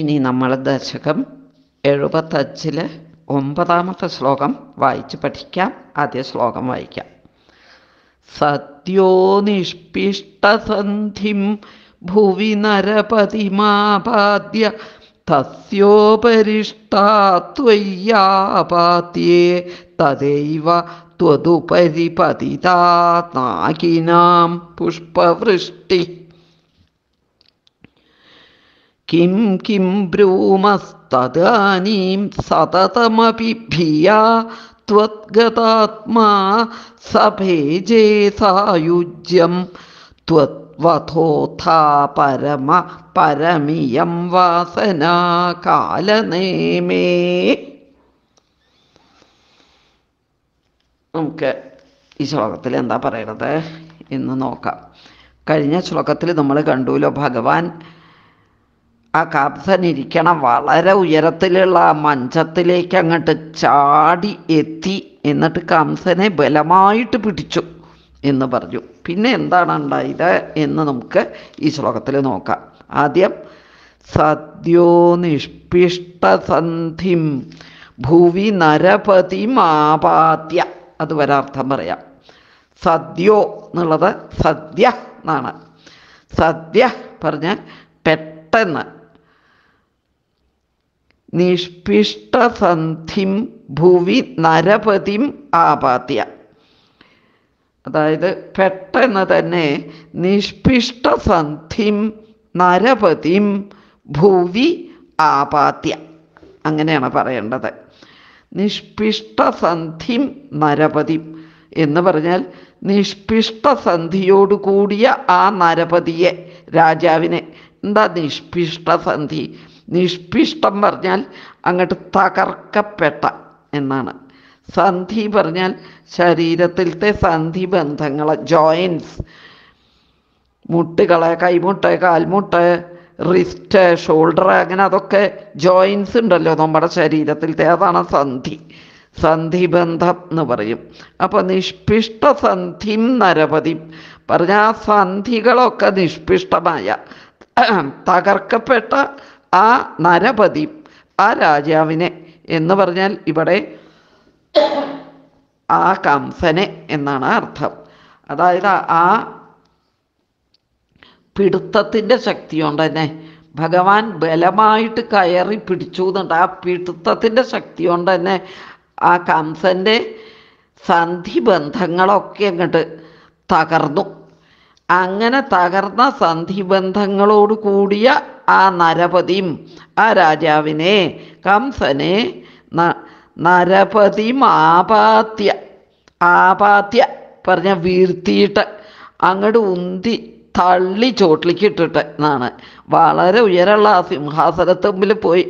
ഇനി നമ്മൾ ദശകം എഴുപത്തഞ്ചിൽ ഒമ്പതാമത്തെ ശ്ലോകം വായിച്ച് പഠിക്കാം ആദ്യ ശ്ലോകം വായിക്കാം സത്യോ നിഷ്പിഷ്ടസന്ധിം ഭുവി നരപതിമാപാദ്യ തസ്യോപരിഷ്ടാത്വയ്യാപാദ്യേ തദൈവ ത്വതുപരിപതിതാ നാഗിനാം नाकिनां കിം കിം ബ്രൂമസ്തദാനീം സതതമപി ഭിയ त्वद्गतात्मा सभेजे सायुज्यं പരമ പരമിയം परमियं കാലനേമേ നമുക്ക് ഈ ശ്ലോകത്തിൽ എന്താ പറയണത് എന്ന് നോക്കാം കഴിഞ്ഞ ശ്ലോകത്തിൽ നമ്മൾ കണ്ടുല്ലോ ഭഗവാൻ ആ കാപ്സനിരിക്കണം വളരെ ഉയരത്തിലുള്ള ആ മഞ്ചത്തിലേക്ക് അങ്ങോട്ട് ചാടി എത്തി എന്നിട്ട് കംസനെ ബലമായിട്ട് പിടിച്ചു എന്ന് പറഞ്ഞു പിന്നെ എന്താണ് ഉണ്ടായത് എന്ന് നമുക്ക് ഈ ശ്ലോകത്തിൽ നോക്കാം ആദ്യം സദ്യോ നിഷ്പിഷ്ടസന്ധിം നരപതി മാപാത്യ അത് വരാർത്ഥം പറയാം സദ്യോ എന്നുള്ളത് സദ്യ എന്നാണ് സദ്യ പറഞ്ഞാൽ പെട്ടെന്ന് നിഷ്പിഷ്ടസന്ധിം ഭുവി നരപതിം ആപാദ്യ അതായത് പെട്ടെന്ന് തന്നെ നിഷ്പിഷ്ടസന്ധിം നരപതിം ഭൂവി ആപാദ്യ അങ്ങനെയാണ് പറയേണ്ടത് നിഷ്പിഷ്ടസന്ധിം നരപതിം എന്ന് പറഞ്ഞാൽ നിഷ്പിഷ്ടസന്ധിയോട് കൂടിയ ആ നരപതിയെ രാജാവിനെ എന്താ നിഷ്പിഷ്ടസന്ധി നിഷ്പിഷ്ടം പറഞ്ഞാൽ അങ്ങോട്ട് തകർക്കപ്പെട്ട എന്നാണ് സന്ധി പറഞ്ഞാൽ ശരീരത്തിലത്തെ സന്ധി ബന്ധങ്ങളെ ജോയിൻസ് മുട്ടുകളെ കൈമുട്ട് കാൽമുട്ട് റിസ്റ്റ് ഷോൾഡർ അങ്ങനെ അതൊക്കെ ജോയിൻസ് ഉണ്ടല്ലോ നമ്മുടെ ശരീരത്തിലത്തെ അതാണ് സന്ധി സന്ധിബന്ധം എന്ന് പറയും അപ്പോൾ നിഷ്പിഷ്ട സന്ധിം നരപതി പറഞ്ഞാൽ ആ സന്ധികളൊക്കെ നിഷ്പിഷ്ടമായ തകർക്കപ്പെട്ട ആ നരപതി ആ രാജാവിനെ എന്ന് പറഞ്ഞാൽ ഇവിടെ ആ കംസനെ എന്നാണ് അർത്ഥം അതായത് ആ പിടുത്തത്തിൻ്റെ ശക്തി കൊണ്ട് തന്നെ ഭഗവാൻ ബലമായിട്ട് കയറി പിടിച്ചു എന്നുണ്ട് ആ പിടുത്തത്തിൻ്റെ ശക്തി കൊണ്ട് തന്നെ ആ കംസൻ്റെ സന്ധിബന്ധങ്ങളൊക്കെ ബന്ധങ്ങളൊക്കെ അങ്ങോട്ട് തകർന്നു അങ്ങനെ തകർന്ന സന്ധിബന്ധങ്ങളോട് കൂടിയ ആ നരപതിം ആ രാജാവിനെ കംസനെ നരപതി ആപാത്യ ആപാത്യ പറഞ്ഞ വീർത്തിയിട്ട് അങ്ങോട്ട് ഉന്തി തള്ളി ചോട്ടിലേക്ക് ഇട്ടിട്ട് എന്നാണ് വളരെ ഉയരമുള്ള ആ സിംഹാസനത്തുമ്പിൽ പോയി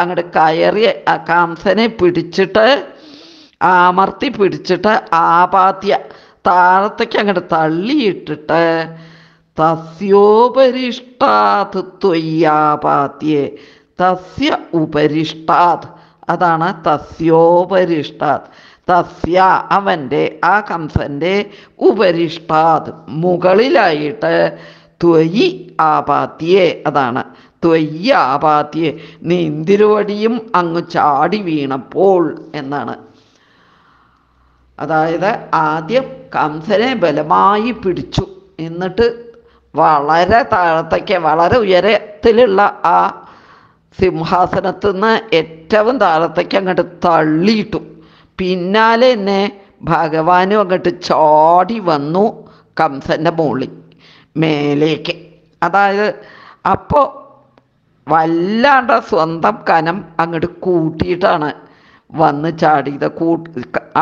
അങ്ങോട്ട് കയറി ആ കംസനെ പിടിച്ചിട്ട് ആമർത്തി പിടിച്ചിട്ട് ആപാത്യ താഴത്തേക്ക് അങ്ങോട്ട് തള്ളിയിട്ടിട്ട് തസ്യോപരിഷ്ടാത് ത്വയ്യാപാത്യേ തസ്യ ഉപരിഷ്ടാത് അതാണ് തസ്യോപരിഷ്ടാത് തസ്യ അവൻ്റെ ആ കംസൻ്റെ ഉപരിഷ്ടാത് മുകളിലായിട്ട് ത്വയി ആപാത്യേ അതാണ് ത്വയ്യാപാത്യേ നീന്തിരുവടിയും അങ്ങ് ചാടി വീണപ്പോൾ എന്നാണ് അതായത് ആദ്യം കംസനെ ബലമായി പിടിച്ചു എന്നിട്ട് വളരെ താഴത്തേക്ക് വളരെ ഉയരത്തിലുള്ള ആ സിംഹാസനത്തു നിന്ന് ഏറ്റവും താഴത്തേക്ക് അങ്ങോട്ട് തള്ളിയിട്ടു പിന്നാലെ തന്നെ ഭഗവാനും അങ്ങോട്ട് ചാടി വന്നു കംസൻ്റെ മുകളിൽ മേലേക്ക് അതായത് അപ്പോൾ വല്ലാണ്ട സ്വന്തം കനം അങ്ങോട്ട് കൂട്ടിയിട്ടാണ് വന്ന് ചാടിയത് കൂ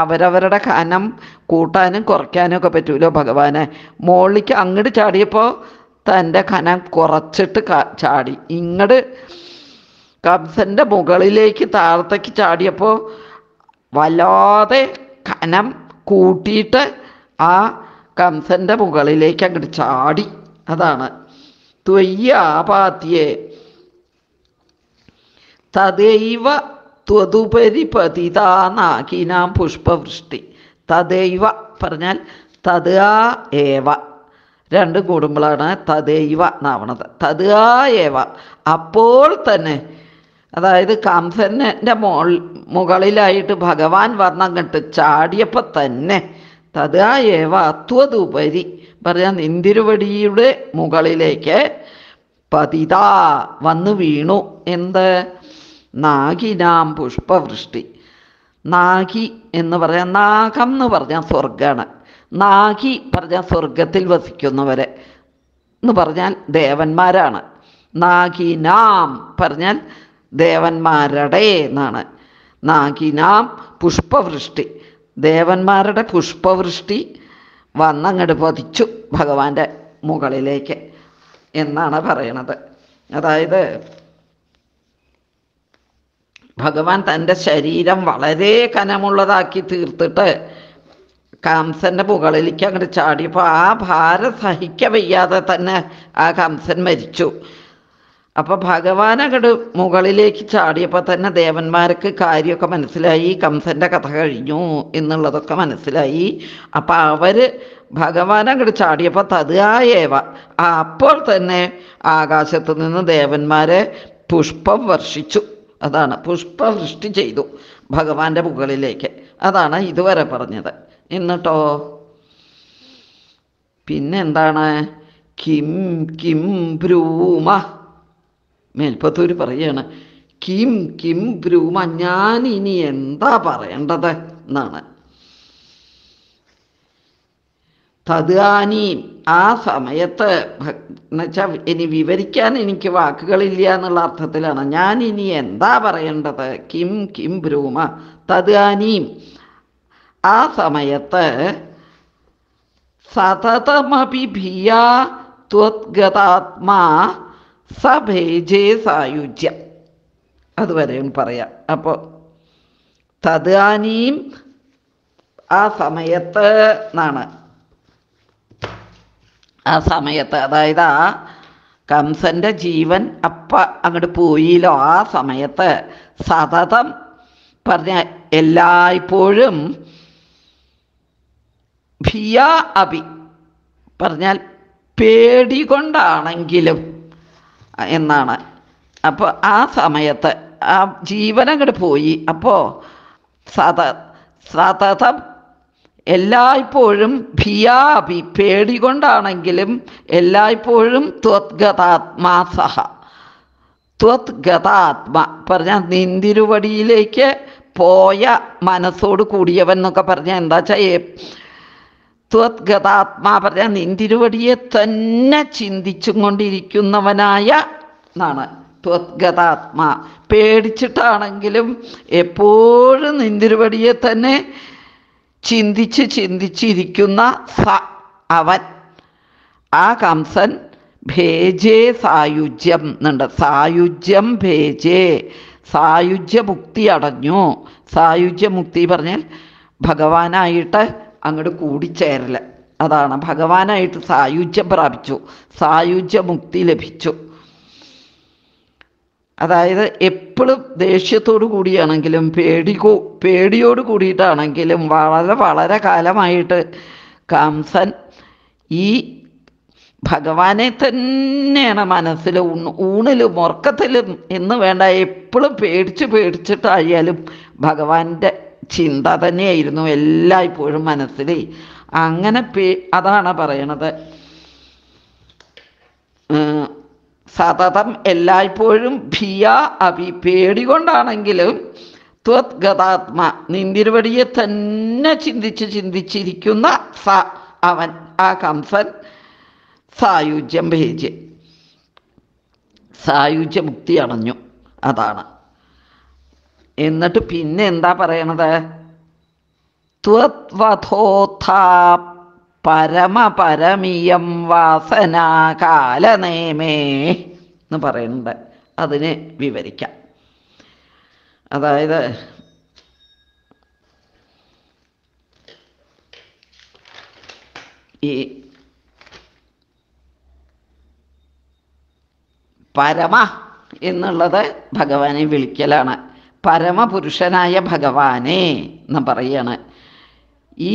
അവരവരുടെ കനം കൂട്ടാനും കുറയ്ക്കാനും ഒക്കെ പറ്റൂലോ ഭഗവാനെ മോളിലേക്ക് അങ്ങോട്ട് ചാടിയപ്പോൾ തൻ്റെ കനം കുറച്ചിട്ട് ചാടി ഇങ്ങോട്ട് കംസൻ്റെ മുകളിലേക്ക് താഴത്തേക്ക് ചാടിയപ്പോൾ വല്ലാതെ കനം കൂട്ടിയിട്ട് ആ കംസൻ്റെ മുകളിലേക്ക് അങ്ങോട്ട് ചാടി അതാണ് ത്വയ്യ ആപാത്തിയെ തദൈവ ത്വതുപരി പതിതാ നാഗീനാം പുഷ്പവൃഷ്ടി തദൈവ പറഞ്ഞാൽ തത് ആ ഏവ രണ്ടും കൂടുമ്പോഴാണ് തദൈവ എന്നാവണത് തത് ആ ഏവ അപ്പോൾ തന്നെ അതായത് കംസൻ്റെ മോൾ മുകളിലായിട്ട് ഭഗവാൻ വർണ്ണം വർണ്ണങ്ങട്ട് ചാടിയപ്പോൾ തന്നെ തത് ആ ഏവ ത്വതുപരി പറഞ്ഞാൽ നിന്തിരുവടിയുടെ മുകളിലേക്ക് പതിതാ വന്നു വീണു എന്ത് നാഗിനാം പുഷ്പവൃഷ്ടി നാഗി എന്ന് പറയാൻ നാഗം എന്ന് പറഞ്ഞാൽ സ്വർഗമാണ് നാഗി പറഞ്ഞാൽ സ്വർഗത്തിൽ വസിക്കുന്നവരെ എന്ന് പറഞ്ഞാൽ ദേവന്മാരാണ് നാഗിനാം പറഞ്ഞാൽ ദേവന്മാരുടെ എന്നാണ് നാഗിനാം പുഷ്പവൃഷ്ടി ദേവന്മാരുടെ പുഷ്പവൃഷ്ടി വന്നങ്ങോട്ട് പതിച്ചു ഭഗവാന്റെ മുകളിലേക്ക് എന്നാണ് പറയണത് അതായത് ഭഗവാൻ തൻ്റെ ശരീരം വളരെ കനമുള്ളതാക്കി തീർത്തിട്ട് കംസന്റെ മുകളിലേക്ക് അങ്ങോട്ട് ചാടിയപ്പോൾ ആ ഭാരം സഹിക്ക വയ്യാതെ തന്നെ ആ കംസൻ മരിച്ചു അപ്പോൾ ഭഗവാൻ അങ്ങോട്ട് മുകളിലേക്ക് ചാടിയപ്പോൾ തന്നെ ദേവന്മാർക്ക് കാര്യമൊക്കെ മനസ്സിലായി കംസന്റെ കഥ കഴിഞ്ഞു എന്നുള്ളതൊക്കെ മനസ്സിലായി അപ്പോൾ അവര് ഭഗവാൻ അങ്ങോട്ട് ചാടിയപ്പോൾ തതുആയേവ അപ്പോൾ തന്നെ ആകാശത്ത് നിന്ന് ദേവന്മാരെ പുഷ്പം വർഷിച്ചു അതാണ് പുഷ്പവൃഷ്ടി ചെയ്തു ഭഗവാന്റെ മുകളിലേക്ക് അതാണ് ഇതുവരെ പറഞ്ഞത് എന്നിട്ടോ പിന്നെന്താണ് കിം കിം ഭ്രൂമ മേൽപ്പത്തൂര് പറയാണ് കിം കിം ഭ്രൂമ ഞാൻ ഇനി എന്താ പറയേണ്ടത് എന്നാണ് തദ്വാനീം ആ സമയത്ത് എന്നുവെച്ചാൽ ഇനി വിവരിക്കാൻ എനിക്ക് വാക്കുകളില്ല എന്നുള്ള അർത്ഥത്തിലാണ് ഞാൻ ഇനി എന്താ പറയേണ്ടത് കിം കിം ഭ്രൂമ തദാനീം ആ സമയത്ത് സതതമപി ഭിയാ ത്വത്ഗതാത്മാ സഭേജേ സായുജ്യം അതുവരെ പറയാം അപ്പോൾ തദാനീം ആ സമയത്ത് എന്നാണ് ആ സമയത്ത് അതായത് ആ കംസൻ്റെ ജീവൻ അപ്പ അങ്ങോട്ട് പോയില്ലോ ആ സമയത്ത് സതതം പറഞ്ഞ എല്ലായ്പ്പോഴും ഭിയ അഭി പറഞ്ഞാൽ പേടി കൊണ്ടാണെങ്കിലും എന്നാണ് അപ്പോൾ ആ സമയത്ത് ആ ജീവൻ അങ്ങോട്ട് പോയി അപ്പോൾ സത സതതം എല്ലായ്പ്പോഴും ഭിയാപി പേടി കൊണ്ടാണെങ്കിലും ത്വത്ഗതാത്മാ സഹ ത്വത്ഗതാത്മ പറഞ്ഞാൽ നിന്തിരുവടിയിലേക്ക് പോയ മനസ്സോട് കൂടിയവൻ എന്നൊക്കെ പറഞ്ഞാൽ എന്താ വെച്ചാൽ ത്വത്ഗതാത്മാ പറഞ്ഞാൽ നിന്തിരുവടിയെ തന്നെ ചിന്തിച്ചും കൊണ്ടിരിക്കുന്നവനായ എന്നാണ് ത്വത്ഗതാത്മാ പേടിച്ചിട്ടാണെങ്കിലും എപ്പോഴും നിന്തിരുവടിയെ തന്നെ ചിന്തിച്ച് ചിന്തിച്ചിരിക്കുന്ന സ അവൻ ആ കംസൻ ഭേജേ സായുജ്യം എന്നുണ്ട് സായുജ്യം ഭേജേ സായുജ്യമുക്തി അടഞ്ഞു സായുജ്യമുക്തി പറഞ്ഞാൽ ഭഗവാനായിട്ട് അങ്ങോട്ട് കൂടിച്ചേരൽ അതാണ് ഭഗവാനായിട്ട് സായുജ്യം പ്രാപിച്ചു സായുജ്യമുക്തി ലഭിച്ചു അതായത് എപ്പോഴും ദേഷ്യത്തോടു കൂടിയാണെങ്കിലും പേടി പേടിയോട് കൂടിയിട്ടാണെങ്കിലും വളരെ വളരെ കാലമായിട്ട് കാംസൻ ഈ ഭഗവാനെ തന്നെയാണ് മനസ്സിൽ ഊണിലും ഉറക്കത്തിലും എന്ന് വേണ്ട എപ്പോഴും പേടിച്ച് പേടിച്ചിട്ടായാലും ഭഗവാന്റെ ചിന്ത തന്നെയായിരുന്നു എല്ലായ്പ്പോഴും മനസ്സിൽ അങ്ങനെ പേ അതാണ് പറയണത് സതതം എല്ലായ്പ്പോഴും ഭിയ അഭി പേടി കൊണ്ടാണെങ്കിലും ഗതാത്മ നിന്തിരുവടിയെ തന്നെ ചിന്തിച്ച് ചിന്തിച്ചിരിക്കുന്ന സ അവൻ ആ കംസൻ സായുജ്യം ഭേജ് സായുജ്യമുക്തി അണഞ്ഞു അതാണ് എന്നിട്ട് പിന്നെ എന്താ പറയണത് ത്വത്വധോത്ഥാപ പരമപരമിയം വാസന കാലനേമേ എന്ന് പറയുന്നുണ്ട് അതിനെ വിവരിക്കാം അതായത് ഈ പരമ എന്നുള്ളത് ഭഗവാനെ വിളിക്കലാണ് പരമപുരുഷനായ ഭഗവാനെ എന്ന് പറയാണ്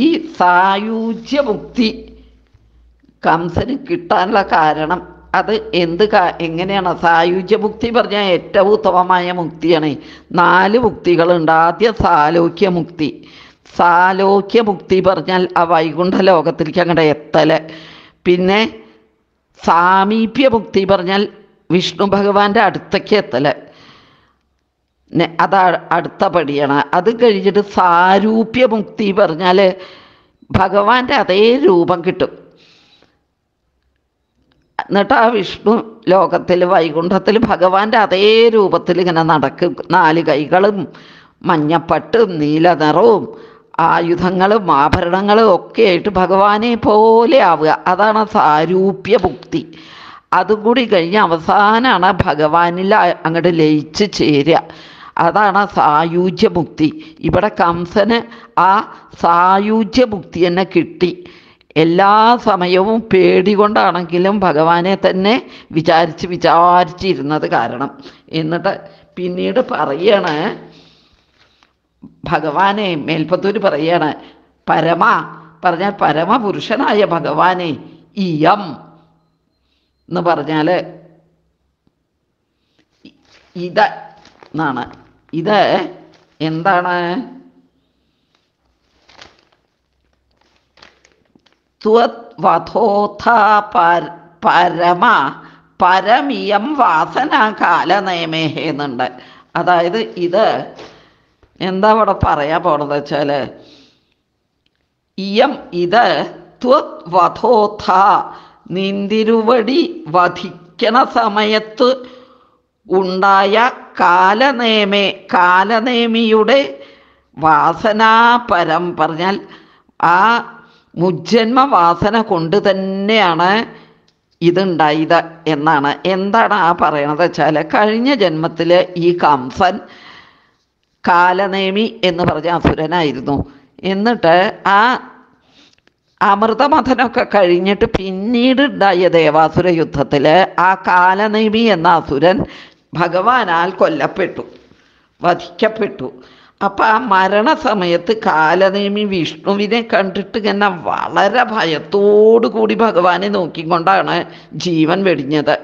ഈ സായുജ്യമുക്തി കംസന് കിട്ടാനുള്ള കാരണം അത് എന്ത് കാ എങ്ങനെയാണ് സായുജ്യമുക്തി പറഞ്ഞാൽ ഏറ്റവും ഉത്തമമായ മുക്തിയാണ് നാല് മുക്തികളുണ്ട് ആദ്യം സാലോക്യമുക്തി സാലോക്യമുക്തി പറഞ്ഞാൽ ആ വൈകുണ്ഠ ലോകത്തിലേക്ക് അങ്ങോട്ട് എത്തല് പിന്നെ സാമീപ്യമുക്തി പറഞ്ഞാൽ വിഷ്ണു ഭഗവാന്റെ അടുത്തേക്ക് എത്തല് അത് അടുത്ത പടിയാണ് അത് കഴിഞ്ഞിട്ട് സാരൂപ്യ മുക്തി പറഞ്ഞാൽ ഭഗവാന്റെ അതേ രൂപം കിട്ടും എന്നിട്ട് ആ വിഷ്ണു ലോകത്തിൽ വൈകുണ്ഠത്തിൽ ഭഗവാന്റെ അതേ രൂപത്തിൽ ഇങ്ങനെ നടക്കും നാല് കൈകളും മഞ്ഞപ്പട്ടും നീല നിറവും ആയുധങ്ങളും ആഭരണങ്ങളും ഒക്കെ ആയിട്ട് ഭഗവാനെ പോലെ ആവുക അതാണ് സാരൂപ്യ മുക്തി അതും കൂടി കഴിഞ്ഞ് അവസാനമാണ് ഭഗവാനിൽ അങ്ങോട്ട് ലയിച്ച് ചേരുക അതാണ് സായുജ്യമുക്തി ഇവിടെ കംസന് ആ സായുജ്യമുക്തി തന്നെ കിട്ടി എല്ലാ സമയവും പേടി കൊണ്ടാണെങ്കിലും ഭഗവാനെ തന്നെ വിചാരിച്ച് വിചാരിച്ചിരുന്നത് കാരണം എന്നിട്ട് പിന്നീട് പറയാണ് ഭഗവാനെ മേൽപ്പത്തൂര് പറയാണ് പരമ പറഞ്ഞാൽ പരമപുരുഷനായ ഭഗവാനെ ഇയം എന്ന് പറഞ്ഞാൽ ഇത എന്നാണ് ഇത് എന്താണ് പരമ പരമിയം വാസന നിയമേ എന്നുണ്ട് അതായത് ഇത് എന്താ ഇവിടെ പറയാൻ പോണത് വെച്ചാൽ ഇയം ഇത് വധോഥ നിന്തിരുവടി വധിക്കണ സമയത്ത് ഉണ്ടായ കാലനേമേ കാലനേമിയുടെ വാസനാ പരം പറഞ്ഞാൽ ആ മുജ്ജന്മ വാസന കൊണ്ട് തന്നെയാണ് ഇതുണ്ടായത് എന്നാണ് എന്താണ് ആ പറയണത് വെച്ചാൽ കഴിഞ്ഞ ജന്മത്തിൽ ഈ കംസൻ കാലനേമി എന്ന് പറഞ്ഞ അസുരനായിരുന്നു എന്നിട്ട് ആ അമൃതമഥനൊക്കെ കഴിഞ്ഞിട്ട് പിന്നീട് ഉണ്ടായ ദേവാസുര യുദ്ധത്തിൽ ആ കാലനേമി എന്ന അസുരൻ ഭഗവാനാൽ കൊല്ലപ്പെട്ടു വധിക്കപ്പെട്ടു അപ്പം ആ മരണസമയത്ത് കാലനേമി വിഷ്ണുവിനെ കണ്ടിട്ട് തന്നെ വളരെ കൂടി ഭഗവാനെ നോക്കിക്കൊണ്ടാണ് ജീവൻ വെടിഞ്ഞത്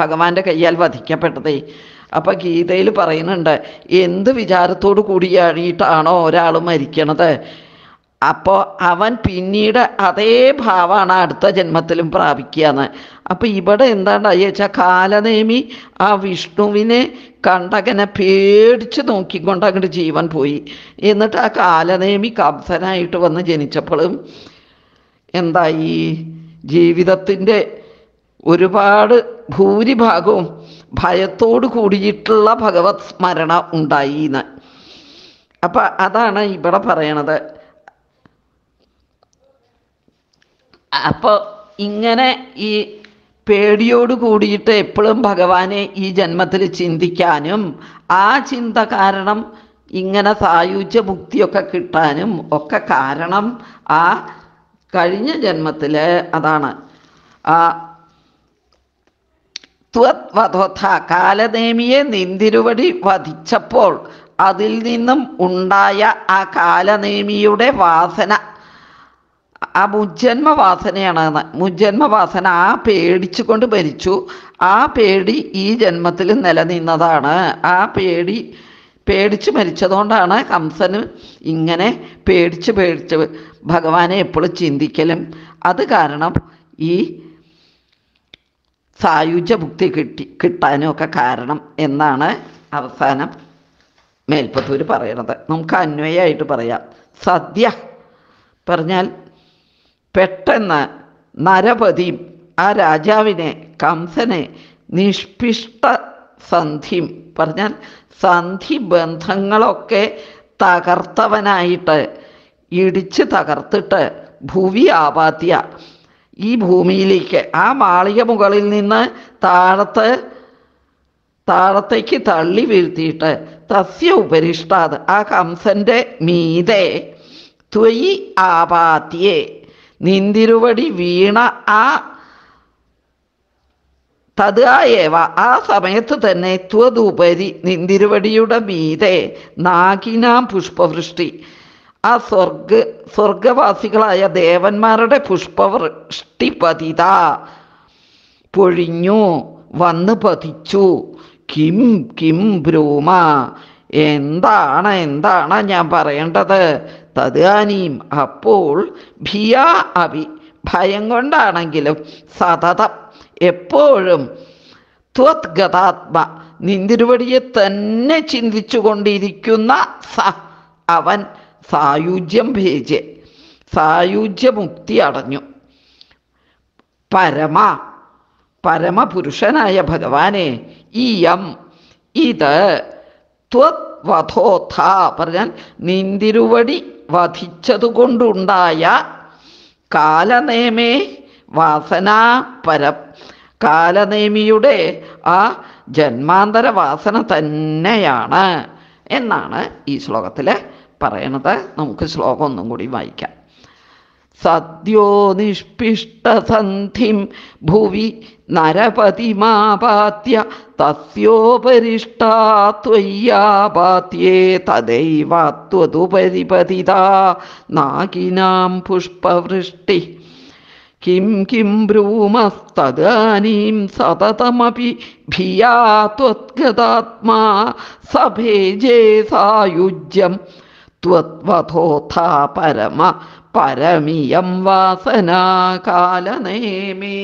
ഭഗവാന്റെ കയ്യാൽ വധിക്കപ്പെട്ടതേ അപ്പം ഗീതയിൽ പറയുന്നുണ്ട് എന്ത് വിചാരത്തോടു കൂടിയാണിട്ടാണോ ഒരാൾ മരിക്കണത് അപ്പോൾ അവൻ പിന്നീട് അതേ ഭാവമാണ് അടുത്ത ജന്മത്തിലും പ്രാപിക്കുകയെന്ന് അപ്പോൾ ഇവിടെ എന്താണ് വെച്ചാൽ കാലനേമി ആ വിഷ്ണുവിനെ കണ്ടകനെ പേടിച്ച് നോക്കിക്കൊണ്ട് അങ്ങോട്ട് ജീവൻ പോയി എന്നിട്ട് ആ കാലനേമി കബ്സനായിട്ട് വന്ന് ജനിച്ചപ്പോഴും എന്തായി ജീവിതത്തിൻ്റെ ഒരുപാട് ഭൂരിഭാഗവും ഭയത്തോട് കൂടിയിട്ടുള്ള ഭഗവത് സ്മരണ ഉണ്ടായി എന്ന് അപ്പം അതാണ് ഇവിടെ പറയണത് അപ്പോൾ ഇങ്ങനെ ഈ പേടിയോട് കൂടിയിട്ട് എപ്പോഴും ഭഗവാനെ ഈ ജന്മത്തിൽ ചിന്തിക്കാനും ആ ചിന്ത കാരണം ഇങ്ങനെ സായുജ്യ മുക്തിയൊക്കെ കിട്ടാനും ഒക്കെ കാരണം ആ കഴിഞ്ഞ ജന്മത്തിൽ അതാണ് ആ ത്വത് വധോഥ കാലനേമിയെ നിന്തിരുവടി വധിച്ചപ്പോൾ അതിൽ നിന്നും ഉണ്ടായ ആ കാലനേമിയുടെ വാസന ആ മുജ്ജന്മ വാസനയാണ് ആ പേടിച്ചുകൊണ്ട് മരിച്ചു ആ പേടി ഈ ജന്മത്തിൽ നിലനിന്നതാണ് ആ പേടി പേടിച്ച് മരിച്ചതുകൊണ്ടാണ് കംസന് ഇങ്ങനെ പേടിച്ച് പേടിച്ച് ഭഗവാനെ എപ്പോഴും ചിന്തിക്കലും അത് കാരണം ഈ സായുജ്യ ഭുക്തി കിട്ടി കിട്ടാനുമൊക്കെ കാരണം എന്നാണ് അവസാനം മേൽപ്പത്തൂർ പറയണത് നമുക്ക് അന്വയമായിട്ട് പറയാം സദ്യ പറഞ്ഞാൽ പെട്ടെന്ന് നരപതി ആ രാജാവിനെ കംസനെ നിഷ്പിഷ്ട സന്ധി പറഞ്ഞാൽ സന്ധി ബന്ധങ്ങളൊക്കെ തകർത്തവനായിട്ട് ഇടിച്ച് തകർത്തിട്ട് ഭൂവി ആപാത്യ ഈ ഭൂമിയിലേക്ക് ആ മാളിക മുകളിൽ നിന്ന് താഴത്ത് താഴത്തേക്ക് തള്ളി വീഴ്ത്തിയിട്ട് തസ്യ ഉപരിഷ്ടാത് ആ കംസൻ്റെ മീതെ ത്വയി ആപാത്യേ നിന്തിരുവടി വീണ ആ തത് ആ ആ സമയത്ത് തന്നെ ത്വതുപരി നിന്തിരുവടിയുടെ മീതെ നാഗിനാം പുഷ്പവൃഷ്ടി ആ സ്വർഗ സ്വർഗവാസികളായ ദേവന്മാരുടെ പുഷ്പവൃഷ്ടി പതിത പൊഴിഞ്ഞു വന്ന് പതിച്ചു കിം കിം ഭ്രൂമ എന്താണ് എന്താണ് ഞാൻ പറയേണ്ടത് തദാനീം അപ്പോൾ ഭിയ അഭി ഭയം കൊണ്ടാണെങ്കിലും സതതം എപ്പോഴും ത്വത്ഗതാത്മ നിന്തിരുവടിയെ തന്നെ ചിന്തിച്ചു കൊണ്ടിരിക്കുന്ന സ അവൻ സായുജ്യം ഭേജ് സായുജ്യമുക്തി അടഞ്ഞു പരമ പരമപുരുഷനായ ഭഗവാനെ ഇയം ഇത് ത്വധോഥ പറഞ്ഞാൽ നിന്തിരുവടി വധിച്ചതുകൊണ്ടുണ്ടായ കാലനേമേ വാസന പരം കാലനേമിയുടെ ആ ജന്മാന്തര വാസന തന്നെയാണ് എന്നാണ് ഈ ശ്ലോകത്തിൽ പറയണത് നമുക്ക് ശ്ലോകം ഒന്നും കൂടി വായിക്കാം സദ്യോ നിഷ്പിഷ്ടസന്ധിം ഭുവി നരപതിമാപാത്യ തസ്യോപരിഷ്ടാത്വയ്യാപാത്യേ തദൈവാത്വതുപരിപതിതാ നാഗിനാം പുഷ്പവൃഷ്ടി കിം കിം ബ്രൂമസ്തദാനീം സതതമപി ഭിയാ ത്വത്ഗതാത്മാ സഭേജേ സായുജ്യം ത്വത്വഥോഥാ പരമ പരമിയം വാസനാകാലനേമേ